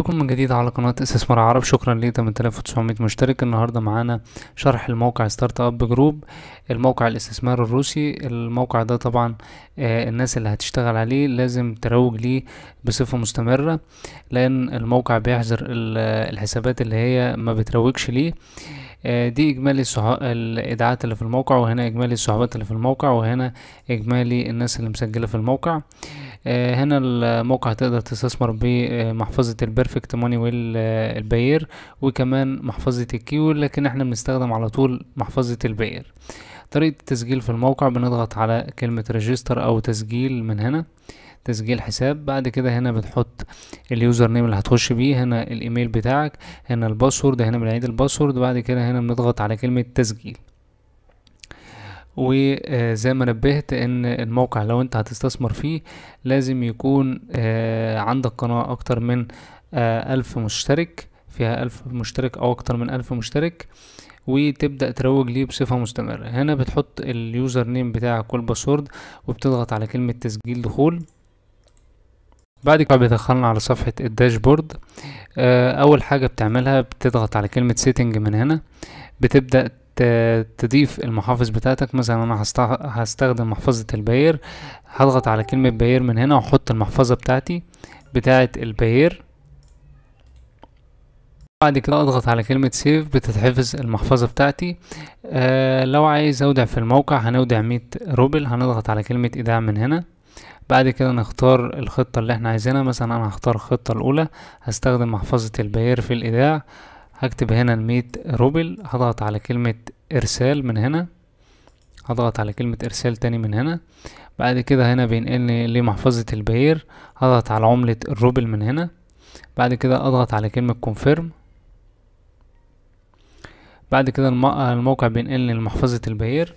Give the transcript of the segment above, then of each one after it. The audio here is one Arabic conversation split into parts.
بكم من جديد على قناة استثمار عرب شكرا ل 8900 مشترك النهاردة معانا شرح الموقع ستارت اب جروب الموقع الاستثمار الروسي الموقع ده طبعا آه، الناس اللي هتشتغل عليه لازم تروج ليه بصفة مستمرة لأن الموقع بيحذر الحسابات اللي هي ما بتروجش ليه آه، دي اجمالي الصح... الايداعات اللي في الموقع وهنا اجمالي الصحبات اللي في الموقع وهنا اجمالي الناس اللي مسجله في الموقع آه، هنا الموقع تقدر تستثمر بمحفظة آه، البيرفكت ماني والباير وكمان محفظة الكيو لكن احنا بنستخدم على طول محفظة الباير طريقة التسجيل في الموقع بنضغط على كلمة ريجستر او تسجيل من هنا تسجيل حساب بعد كده هنا بتحط اليوزر نيم اللي هتخش بيه هنا الايميل بتاعك هنا الباسورد هنا بنعيد الباسورد بعد كده هنا بنضغط على كلمة تسجيل وزي ما نبهت ان الموقع لو انت هتستثمر فيه لازم يكون آه، عندك قناة اكتر من آه، الف مشترك فيها الف مشترك او اكتر من الف مشترك وتبدأ تروج ليه بصفة مستمرة هنا بتحط اليوزر نيم بتاعك والباسورد وبتضغط على كلمة تسجيل دخول بعد كده بيدخلنا على صفحة الداشبورد آه، أول حاجة بتعملها بتضغط على كلمة سيتنج من هنا بتبدأ تضيف المحافظ بتاعتك مثلا انا هستخدم محفظة الباير هضغط على كلمة باير من هنا واحط المحفظة بتاعتي بتاعة الباير بعد كده اضغط على كلمة سيف بتتحفظ المحفظة بتاعتي آه لو عايز اودع في الموقع هنودع مية روبل هنضغط على كلمة ايداع من هنا بعد كده نختار الخطة اللي احنا عايزينها مثلا انا هختار الخطة الاولى هستخدم محفظة البيار في الايداع هكتب هنا الميت روبل هضغط على كلمة ارسال من هنا هضغط على كلمة ارسال تاني من هنا بعد كده هنا بينقلني لمحفظة البيار هضغط على عملة الروبل من هنا بعد كده اضغط على كلمة كونفيرم بعد كده الموقع بينقلني لمحفظة البيار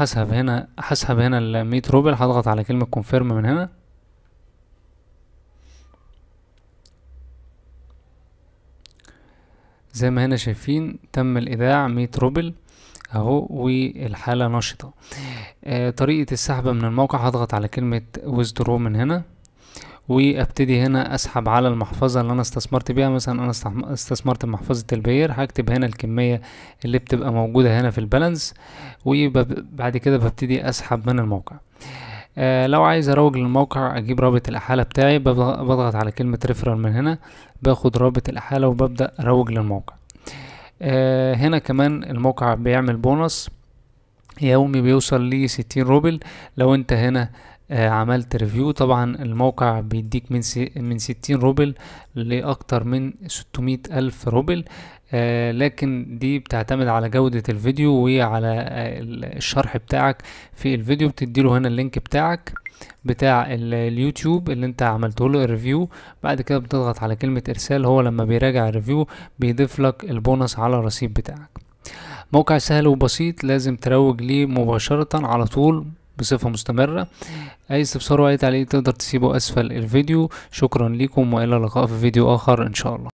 هسحب هنا هسحب هنا ال 100 روبل هضغط على كلمة كونفيرم من هنا زي ما هنا شايفين تم الإيداع 100 روبل اهو والحالة نشطة آه طريقة السحب من الموقع هضغط على كلمة ويزدرو من هنا وابتدي هنا اسحب على المحفظة اللي انا استثمرت بيها مثلا انا استثمرت محفظة البير هكتب هنا الكمية اللي بتبقى موجودة هنا في البالانس وبعد كده ببتدي اسحب من الموقع آه لو عايز اروج للموقع اجيب رابط الاحالة بتاعي بضغط على كلمة ريفرال من هنا باخد رابط الاحالة وببدأ اروج للموقع آه هنا كمان الموقع بيعمل بونص يومي بيوصل لي ستين روبل لو انت هنا آه، عملت ريفيو طبعا الموقع بيديك من من 60 روبل لاكتر من 600 الف روبل آه، لكن دي بتعتمد على جودة الفيديو وعلى آه، الشرح بتاعك في الفيديو بتديله هنا اللينك بتاعك بتاع اليوتيوب اللي انت عملته له الريفيو بعد كده بتضغط على كلمة ارسال هو لما بيراجع الريفيو بيضيف لك البونص على الرصيد بتاعك موقع سهل وبسيط لازم تروج ليه مباشرة على طول بصفة مستمرة أي استفسار وعيت عليه تقدر تسيبه أسفل الفيديو شكرا لكم وإلى اللقاء في فيديو آخر إن شاء الله